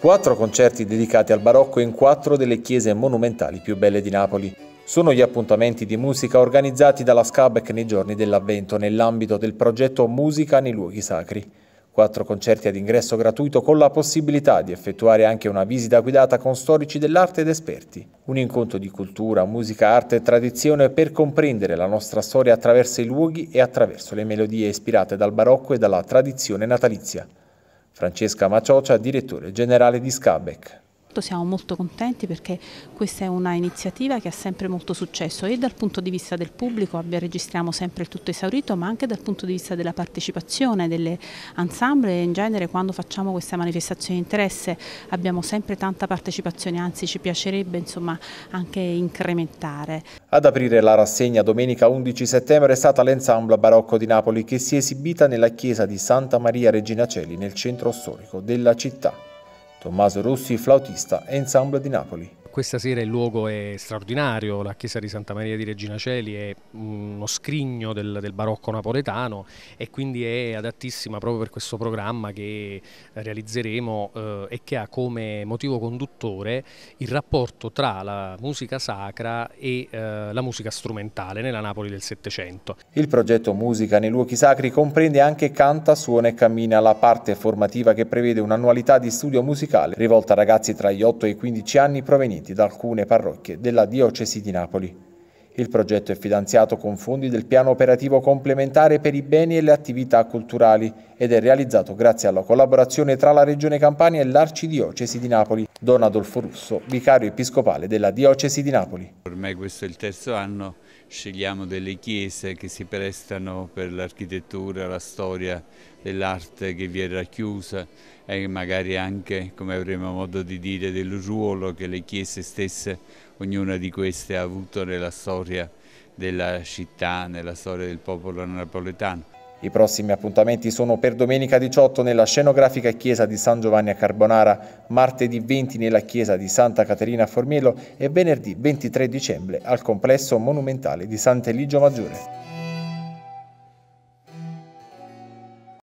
quattro concerti dedicati al barocco in quattro delle chiese monumentali più belle di Napoli. Sono gli appuntamenti di musica organizzati dalla Scabec nei giorni dell'Avvento nell'ambito del progetto Musica nei luoghi sacri. Quattro concerti ad ingresso gratuito con la possibilità di effettuare anche una visita guidata con storici dell'arte ed esperti. Un incontro di cultura, musica, arte e tradizione per comprendere la nostra storia attraverso i luoghi e attraverso le melodie ispirate dal barocco e dalla tradizione natalizia. Francesca Maciocia, direttore generale di Scabec. Siamo molto contenti perché questa è una iniziativa che ha sempre molto successo e dal punto di vista del pubblico registriamo sempre il tutto esaurito ma anche dal punto di vista della partecipazione delle ensemble in genere quando facciamo questa manifestazione di interesse abbiamo sempre tanta partecipazione anzi ci piacerebbe insomma, anche incrementare. Ad aprire la rassegna domenica 11 settembre è stata l'ensemble barocco di Napoli che si è esibita nella chiesa di Santa Maria Regina Celi nel centro storico della città. Tommaso Rossi, flautista, Ensemble di Napoli. Questa sera il luogo è straordinario, la chiesa di Santa Maria di Regina Celi è uno scrigno del, del barocco napoletano e quindi è adattissima proprio per questo programma che realizzeremo eh, e che ha come motivo conduttore il rapporto tra la musica sacra e eh, la musica strumentale nella Napoli del Settecento. Il progetto Musica nei luoghi sacri comprende anche Canta, Suona e Cammina, la parte formativa che prevede un'annualità di studio musicale rivolta a ragazzi tra gli 8 e i 15 anni provenienti provenienti da alcune parrocchie della diocesi di Napoli. Il progetto è finanziato con fondi del piano operativo complementare per i beni e le attività culturali ed è realizzato grazie alla collaborazione tra la Regione Campania e l'Arcidiocesi di Napoli. Don Adolfo Russo, vicario episcopale della Diocesi di Napoli. Ormai questo è il terzo anno, scegliamo delle chiese che si prestano per l'architettura, la storia dell'arte che vi è racchiusa e magari anche, come avremo modo di dire, del ruolo che le chiese stesse, ognuna di queste ha avuto nella storia della città, nella storia del popolo napoletano. I prossimi appuntamenti sono per domenica 18 nella scenografica chiesa di San Giovanni a Carbonara, martedì 20 nella chiesa di Santa Caterina a Formiello e venerdì 23 dicembre al complesso monumentale di Sant'Eligio Maggiore.